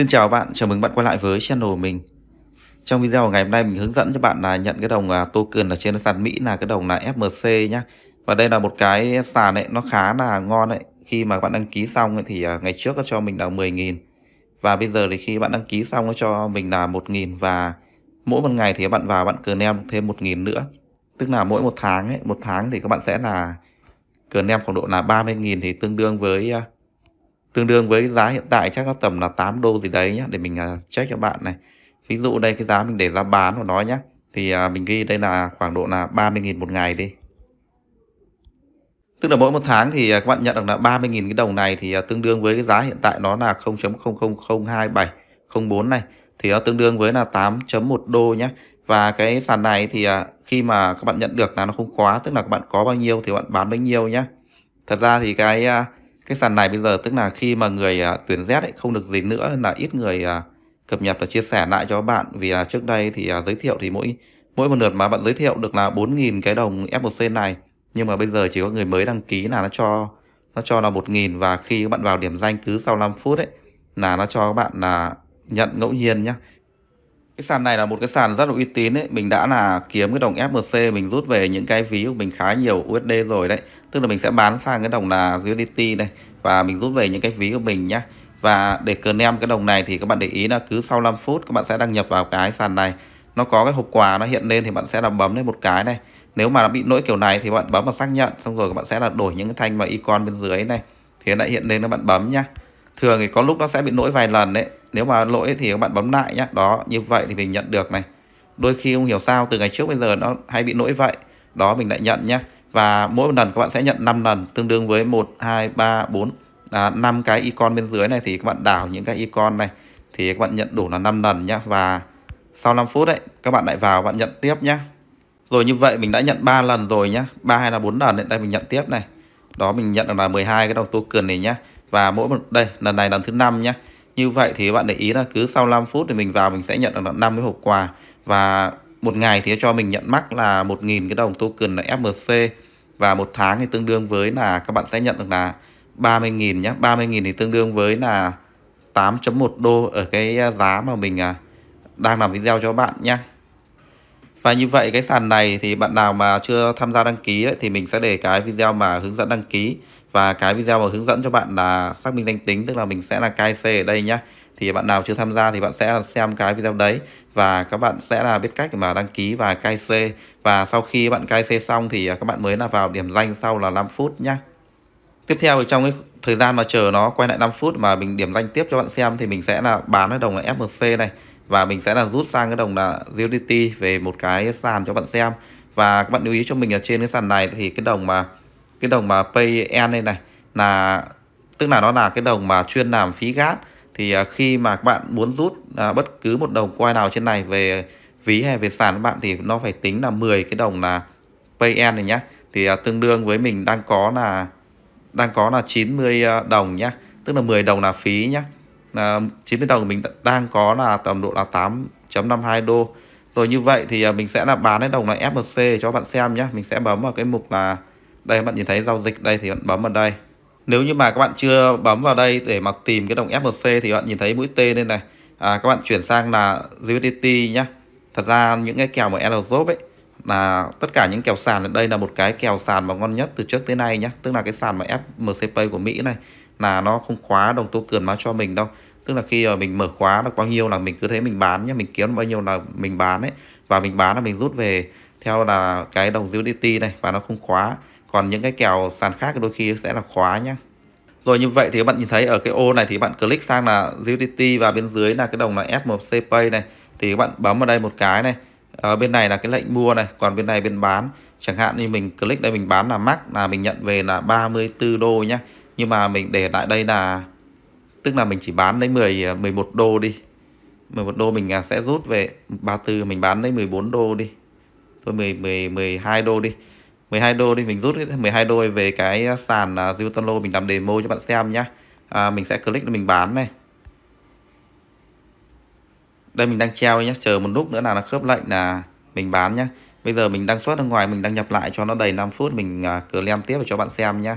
Xin chào bạn, chào mừng bạn quay lại với channel mình Trong video ngày hôm nay mình hướng dẫn cho bạn là nhận cái đồng à, token ở trên sàn Mỹ là cái đồng là FMC nhá Và đây là một cái sàn ấy, nó khá là ngon đấy Khi mà bạn đăng ký xong ấy, thì à, ngày trước nó cho mình là 10.000 Và bây giờ thì khi bạn đăng ký xong nó cho mình là 1.000 Và mỗi một ngày thì bạn vào bạn cờ nem thêm 1.000 nữa Tức là mỗi một tháng ấy, một tháng thì các bạn sẽ là cờ nem khoảng độ là 30.000 thì tương đương với à, tương đương với giá hiện tại chắc nó tầm là 8 đô gì đấy nhé để mình à, check cho bạn này ví dụ đây cái giá mình để ra bán của nó nhé thì à, mình ghi đây là khoảng độ là 30.000 một ngày đi Tức là mỗi một tháng thì à, các bạn nhận được là 30.000 cái đồng này thì tương đương với cái giá hiện tại nó là 0.0002704 này thì nó tương đương với là 8.1 đô nhé. Và cái sàn này thì khi mà các bạn nhận được là nó không khóa tức là các bạn có bao nhiêu thì bạn bán bấy nhiêu nhá Thật ra thì cái cái sàn này bây giờ tức là khi mà người à, tuyển Z ấy không được gì nữa nên là ít người à, cập nhật và chia sẻ lại cho bạn vì là trước đây thì à, giới thiệu thì mỗi mỗi một lượt mà bạn giới thiệu được là 4.000 cái đồng F1C này nhưng mà bây giờ chỉ có người mới đăng ký là nó cho nó cho là 1.000 và khi các bạn vào điểm danh cứ sau 5 phút ấy là nó cho các bạn là nhận ngẫu nhiên nhá cái sàn này là một cái sàn rất là uy tín đấy mình đã là kiếm cái đồng FMC mình rút về những cái ví của mình khá nhiều USD rồi đấy tức là mình sẽ bán sang cái đồng là USDT này và mình rút về những cái ví của mình nhá và để cờ nem cái đồng này thì các bạn để ý là cứ sau 5 phút các bạn sẽ đăng nhập vào cái sàn này nó có cái hộp quà nó hiện lên thì bạn sẽ là bấm lên một cái này nếu mà nó bị lỗi kiểu này thì bạn bấm vào xác nhận xong rồi các bạn sẽ là đổi những cái thanh và icon bên dưới này thì nó lại hiện lên nó bạn bấm nhá thường thì có lúc nó sẽ bị lỗi vài lần đấy nếu mà lỗi thì các bạn bấm lại nhé đó như vậy thì mình nhận được này đôi khi không hiểu sao từ ngày trước bây giờ nó hay bị lỗi vậy đó mình lại nhận nhé và mỗi lần các bạn sẽ nhận 5 lần tương đương với 1 2 3 4 à, 5 cái icon bên dưới này thì các bạn đảo những cái icon này thì các bạn nhận đủ là 5 lần nhé và sau 5 phút đấy các bạn lại vào bạn nhận tiếp nhé rồi như vậy mình đã nhận 3 lần rồi nhé 3 hay là 4 lần đây mình nhận tiếp này đó mình nhận được là 12 cái đồng token này nhé và mỗi một đây lần này lần thứ năm nhé như vậy thì bạn để ý là cứ sau 5 phút thì mình vào mình sẽ nhận được 5 cái hộp quà và một ngày thì cho mình nhận mắc là 1.000 cái đồng token là FMC và một tháng thì tương đương với là các bạn sẽ nhận được là 30.000 nhé 30.000 thì tương đương với là 8.1 đô ở cái giá mà mình à, đang làm video cho bạn nhé và như vậy cái sàn này thì bạn nào mà chưa tham gia đăng ký đấy, thì mình sẽ để cái video mà hướng dẫn đăng ký và cái video mà hướng dẫn cho bạn là xác minh danh tính tức là mình sẽ là kyc ở đây nhá thì bạn nào chưa tham gia thì bạn sẽ xem cái video đấy và các bạn sẽ là biết cách mà đăng ký và kyc và sau khi bạn kyc xong thì à, các bạn mới là vào điểm danh sau là 5 phút nhá tiếp theo trong cái thời gian mà chờ nó quay lại 5 phút mà mình điểm danh tiếp cho bạn xem thì mình sẽ là bán cái đồng là FMC này và mình sẽ là rút sang cái đồng là USDT về một cái sàn cho bạn xem và các bạn lưu ý cho mình ở trên cái sàn này thì cái đồng mà cái đồng mà PayN đây này là tức là nó là cái đồng mà chuyên làm phí gas thì à, khi mà các bạn muốn rút à, bất cứ một đồng coin nào trên này về ví hay về sàn các bạn thì nó phải tính là 10 cái đồng là PayN này nhá thì à, tương đương với mình đang có là đang có là 90 đồng nhá tức là 10 đồng là phí nhá à, 90 đồng mình đang có là tầm độ là 8.52 đô rồi như vậy thì mình sẽ là bán cái đồng là FMC cho bạn xem nhá Mình sẽ bấm vào cái mục là đây bạn nhìn thấy giao dịch đây thì bạn bấm vào đây nếu như mà các bạn chưa bấm vào đây để mà tìm cái đồng FMC thì bạn nhìn thấy mũi T lên này à, các bạn chuyển sang là USDT nhá thật ra những cái kèo mà Aerosop ấy là tất cả những kèo sàn ở đây là một cái kèo sàn mà ngon nhất từ trước tới nay nhá tức là cái sàn mà FMCP của Mỹ này là nó không khóa đồng token nó cho mình đâu tức là khi mà mình mở khóa được bao nhiêu là mình cứ thế mình bán nhá mình kiếm bao nhiêu là mình bán ấy và mình bán là mình rút về theo là cái đồng USDT này và nó không khóa còn những cái kèo sàn khác đôi khi sẽ là khóa nhé rồi như vậy thì các bạn nhìn thấy ở cái ô này thì bạn click sang là USDT và bên dưới là cái đồng là FMC Pay này thì các bạn bấm vào đây một cái này ở ờ, bên này là cái lệnh mua này còn bên này bên bán chẳng hạn như mình click đây mình bán là max là mình nhận về là 34 đô nhá nhưng mà mình để lại đây là tức là mình chỉ bán lấy 10 11 ờ, đô đi 11 đô mình à, sẽ rút về 34 mình bán lấy 14 đô đi thôi 10, 10 12 đô đi 12 đô đi mình rút 12 đô về cái sàn uh, à, Zutalo mình làm demo cho bạn xem nhá à, mình sẽ click để mình bán này đây mình đang treo nhá chờ một lúc nữa là nó khớp lệnh là mình bán nhá bây giờ mình đang xuất ra ngoài mình đang nhập lại cho nó đầy 5 phút mình uh, tiếp để cho bạn xem nhá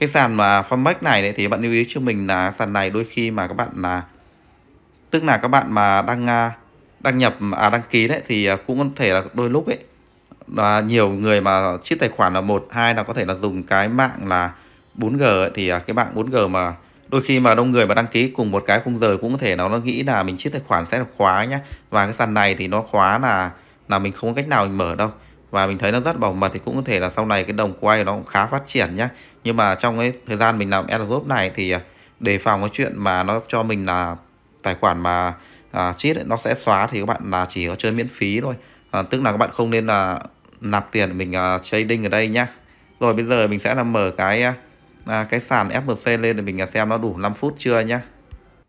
cái sàn mà Fomex này đấy thì bạn lưu ý cho mình là sàn này đôi khi mà các bạn là tức là các bạn mà đang à, đăng nhập à đăng ký đấy thì cũng có thể là đôi lúc ấy và nhiều người mà chiếc tài khoản là một hai là có thể là dùng cái mạng là 4G ấy, thì à, cái mạng 4G mà đôi khi mà đông người mà đăng ký cùng một cái khung giờ cũng có thể nó nó nghĩ là mình chiếc tài khoản sẽ được khóa nhá và cái sàn này thì nó khóa là là mình không có cách nào mình mở đâu và mình thấy nó rất bảo mật thì cũng có thể là sau này cái đồng quay nó cũng khá phát triển nhá nhưng mà trong cái thời gian mình làm airdrop này thì à, đề phòng cái chuyện mà nó cho mình là tài khoản mà à, cheat nó sẽ xóa thì các bạn là chỉ có chơi miễn phí thôi à, tức là các bạn không nên là nạp tiền mình uh, trading ở đây nhá rồi bây giờ mình sẽ là mở cái ờ, à, cái sàn FMC lên để mình ờ, xem nó đủ 5 phút chưa nhá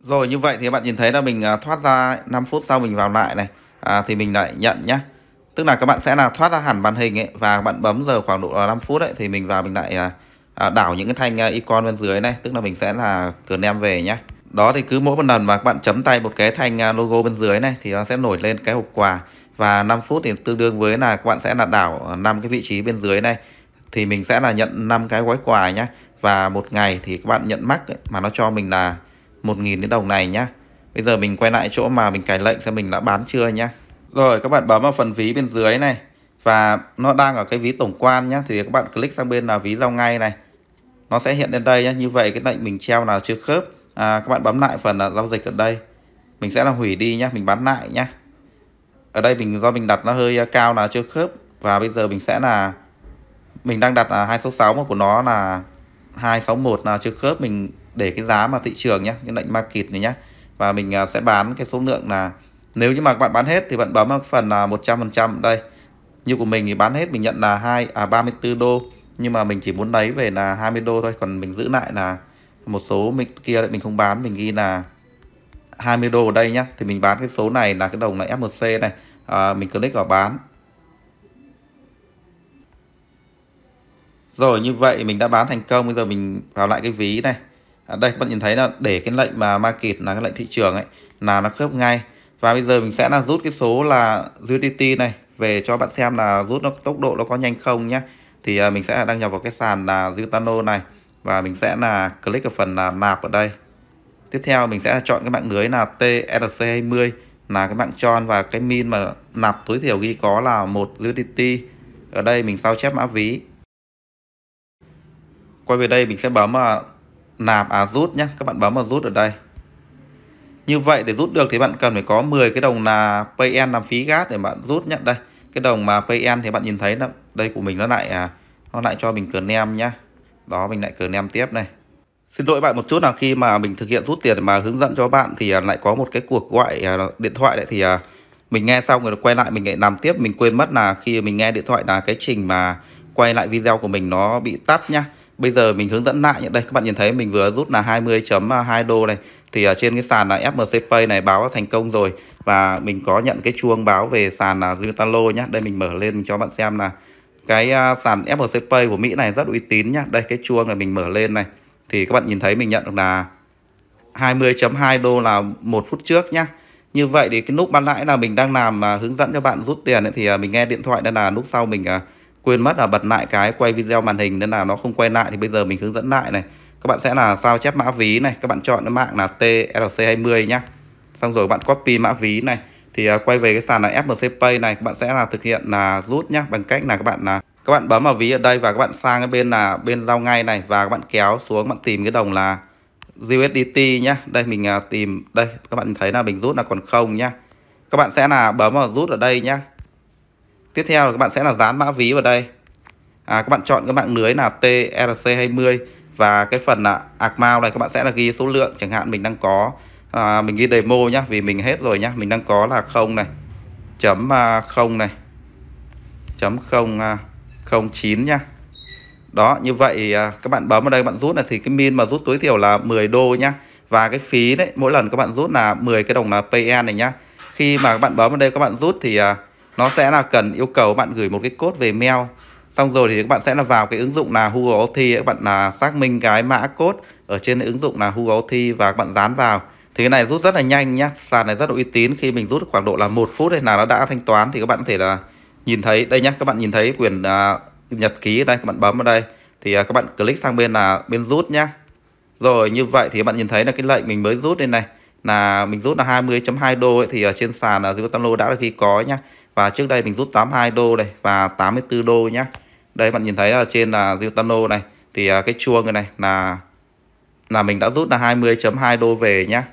rồi như vậy thì các bạn nhìn thấy là mình thoát ra 5 phút sau mình vào lại này à, thì mình lại nhận nhá tức là các bạn sẽ là thoát ra hẳn màn hình ấy và bạn bấm giờ khoảng độ 5 phút ấy thì mình vào mình lại à, đảo những cái thanh icon bên dưới này tức là mình sẽ là cườn em về nhá đó thì cứ mỗi một lần mà các bạn chấm tay một cái thanh logo bên dưới này thì nó sẽ nổi lên cái hộp quà và 5 phút thì tương đương với là các bạn sẽ là đảo năm cái vị trí bên dưới này thì mình sẽ là nhận 5 cái gói quà nhá và một ngày thì các bạn nhận mắc mà nó cho mình là 1.000 đến đồng này nhá bây giờ mình quay lại chỗ mà mình cài lệnh xem mình đã bán chưa nhá rồi các bạn bấm vào phần ví bên dưới này và nó đang ở cái ví tổng quan nhá thì các bạn click sang bên là ví giao ngay này nó sẽ hiện lên đây nhá như vậy cái lệnh mình treo nào chưa khớp à, các bạn bấm lại phần là giao dịch ở đây mình sẽ là hủy đi nhá mình bán lại nhá ở đây mình do mình đặt nó hơi ờ, cao là chưa khớp và bây giờ mình sẽ là mình đang đặt là 266 mà của nó là 261 là chưa khớp mình để cái giá mà thị trường nhé cái lệnh market này nhé và mình ờ, sẽ bán cái số lượng là nếu như mà bạn bán hết thì bạn bấm vào phần là 100% đây như của mình thì bán hết mình nhận là hai à 34 đô nhưng mà mình chỉ muốn lấy về là 20 đô thôi còn mình giữ lại là một số mình kia lại mình không bán mình ghi là 20 đô ở đây nhé thì mình bán cái số này là cái đồng là FMC này à, mình click vào bán rồi như vậy mình đã bán thành công bây giờ mình vào lại cái ví này à, đây các bạn nhìn thấy là để cái lệnh mà market là cái lệnh thị trường ấy là nó khớp ngay và bây giờ mình sẽ là rút cái số là USDT này về cho bạn xem là rút nó tốc độ nó có nhanh không nhé thì à, mình sẽ đăng nhập vào cái sàn là Zutano này và mình sẽ là click ở phần là nạp ở đây tiếp theo mình sẽ chọn cái mạng lưới là TRC20 là cái mạng tròn và cái min mà nạp tối thiểu ghi có là 1 USDT ở đây mình sao chép mã ví quay về đây mình sẽ bấm à nạp à rút nhé các bạn bấm vào rút ở đây như vậy để rút được thì bạn cần phải có 10 cái đồng là PN làm phí gas để bạn rút nhận đây cái đồng mà PN thì bạn nhìn thấy là đây của mình nó lại à, nó lại cho mình cờ nem nhá đó mình lại cờ nem tiếp này Xin lỗi bạn một chút là khi mà mình thực hiện rút tiền mà hướng dẫn cho bạn thì à, lại có một cái cuộc gọi à, điện thoại đấy thì à, mình nghe xong rồi quay lại mình lại làm tiếp mình quên mất là khi mình nghe điện thoại là cái trình mà quay lại video của mình nó bị tắt nhá. Bây giờ mình hướng dẫn lại đây các bạn nhìn thấy mình vừa rút là 20.2 đô này thì ở trên cái sàn là FMC Pay này báo thành công rồi và mình có nhận cái chuông báo về sàn là Zutalo nhá. Đây mình mở lên mình cho bạn xem là cái sàn FMC Pay của Mỹ này rất uy tín nhá. Đây cái chuông là mình mở lên này thì các bạn nhìn thấy mình nhận được là 20.2 đô là một phút trước nhá như vậy thì cái nút ban lãi là mình đang làm mà hướng dẫn cho bạn rút tiền ấy, thì à, mình nghe điện thoại nên là lúc sau mình à, quên mất là bật lại cái quay video màn hình nên là nó không quay lại thì bây giờ mình hướng dẫn lại này các bạn sẽ là sao chép mã ví này các bạn chọn cái mạng là TRC20 nhá xong rồi bạn copy mã ví này thì à, quay về cái sàn là FMC Pay này các bạn sẽ là thực hiện là rút nhá bằng cách là các bạn là các bạn bấm vào ví ở đây và các bạn sang cái bên là bên giao ngay này và các bạn kéo xuống bạn tìm cái đồng là USDT nhá đây mình à, tìm đây các bạn thấy là mình rút là còn không nhá các bạn sẽ là bấm vào rút ở đây nhá tiếp theo là các bạn sẽ là dán mã ví vào đây à, các bạn chọn các bạn lưới là TRC20 và cái phần là account này các bạn sẽ là ghi số lượng chẳng hạn mình đang có à, mình ghi demo nhá vì mình hết rồi nhá mình đang có là không này chấm à, không này chấm không à. 09 nha đó như vậy à, các bạn bấm vào đây bạn rút là thì cái min mà rút tối thiểu là 10 đô nhá và cái phí đấy mỗi lần các bạn rút là 10 cái đồng là PN e này nhá khi mà các bạn bấm vào đây các bạn rút thì à, nó sẽ là cần yêu cầu bạn gửi một cái code về mail xong rồi thì các bạn sẽ là vào cái ứng dụng là Google OT các bạn là xác minh cái mã code ở trên ứng dụng là Google OT và các bạn dán vào thì cái này rút rất là nhanh nhá sàn này rất là uy tín khi mình rút khoảng độ là một phút này là nó đã thanh toán thì các bạn có thể là nhìn thấy đây nhé các bạn nhìn thấy quyển à, nhật ký đây các bạn bấm vào đây thì à, các bạn click sang bên là bên rút nhá rồi như vậy thì các bạn nhìn thấy là cái lệnh mình mới rút lên này là mình rút là 20.2 đô ấy, thì ở à, trên sàn là Zalo đã được khi có nhá và trước đây mình rút 82 đô này và 84 đô nhá đây bạn nhìn thấy là trên là Zutano này thì à, cái chuông này, này là là mình đã rút là 20.2 đô về nhá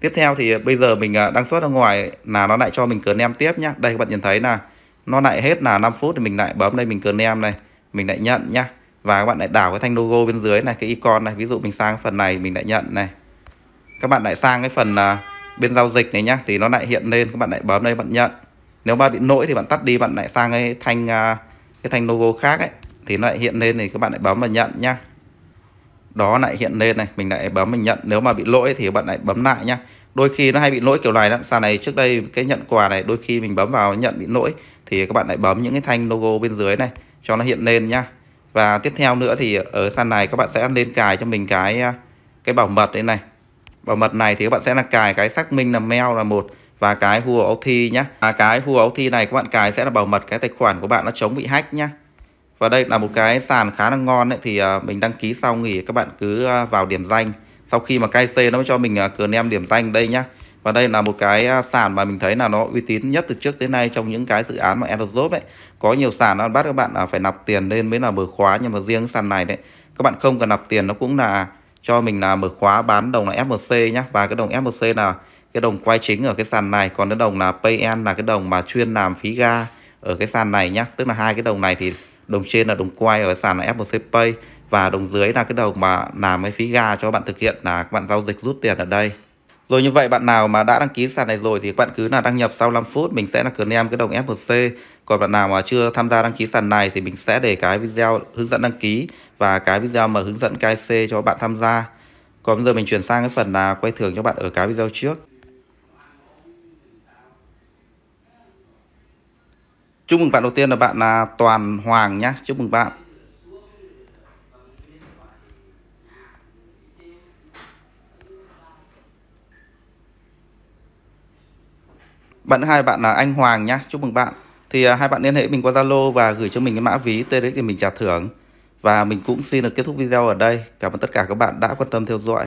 tiếp theo thì bây giờ mình à, đang xuất ra ngoài là nó lại cho mình cờ nem tiếp nhá đây các bạn nhìn thấy là nó lại hết là 5 phút thì mình lại bấm đây mình cờ em này mình lại nhận nhá và các bạn lại đảo cái thanh logo bên dưới này cái icon này ví dụ mình sang phần này mình lại nhận này các bạn lại sang cái phần à, bên giao dịch này nhá thì nó lại hiện lên các bạn lại bấm đây bạn nhận nếu mà bị lỗi thì bạn tắt đi bạn lại sang cái thanh à, cái thanh logo khác ấy thì nó lại hiện lên thì các bạn lại bấm và nhận nhá đó lại hiện lên này mình lại bấm mình nhận nếu mà bị lỗi thì bạn lại bấm lại nhá đôi khi nó hay bị lỗi kiểu này lắm sao này trước đây cái nhận quà này đôi khi mình bấm vào nhận bị lỗi thì các bạn lại bấm những cái thanh logo bên dưới này cho nó hiện lên nhá và tiếp theo nữa thì ở sàn này các bạn sẽ lên cài cho mình cái à, cái bảo mật đây này bảo mật này thì các bạn sẽ là cài cái xác minh là mail là một và cái Who Authy nhá và cái Who Authy này các bạn cài sẽ là bảo mật cái tài khoản của bạn nó chống bị hack nhá và đây là một cái sàn khá là ngon đấy thì à, mình đăng ký sau nghỉ các bạn cứ à, vào điểm danh sau khi mà KC nó cho mình cờ nem điểm danh đây nhá và đây là một cái à, sàn mà mình thấy là nó uy tín nhất từ trước tới nay trong những cái dự án mà Aerosop ấy có nhiều sàn nó bắt các bạn à, phải nạp tiền lên mới là mở khóa nhưng mà riêng sàn này đấy các bạn không cần nạp tiền nó cũng là cho mình là mở khóa bán đồng là FMC nhá và cái đồng FMC là cái đồng quay chính ở cái sàn này còn cái đồng là PN là cái đồng mà chuyên làm phí ga ở cái sàn này nhá tức là hai cái đồng này thì đồng trên là đồng quay ở sàn là FMC Pay và đồng dưới là cái đồng mà làm cái phí ga cho bạn thực hiện là các bạn giao dịch rút tiền ở đây rồi như vậy bạn nào mà đã đăng ký sàn này rồi thì bạn cứ là đăng nhập sau 5 phút mình sẽ là em cái đồng F1C. Còn bạn nào mà chưa tham gia đăng ký sàn này thì mình sẽ để cái video hướng dẫn đăng ký và cái video mà hướng dẫn KC cho bạn tham gia. Còn bây giờ mình chuyển sang cái phần là quay thưởng cho bạn ở cái video trước. Chúc mừng bạn đầu tiên là bạn là Toàn Hoàng nhá. Chúc mừng bạn. Bạn hai bạn là anh Hoàng nhá, chúc mừng bạn. Thì à, hai bạn liên hệ mình qua Zalo và gửi cho mình cái mã ví TRX để mình trả thưởng. Và mình cũng xin được kết thúc video ở đây. Cảm ơn tất cả các bạn đã quan tâm theo dõi.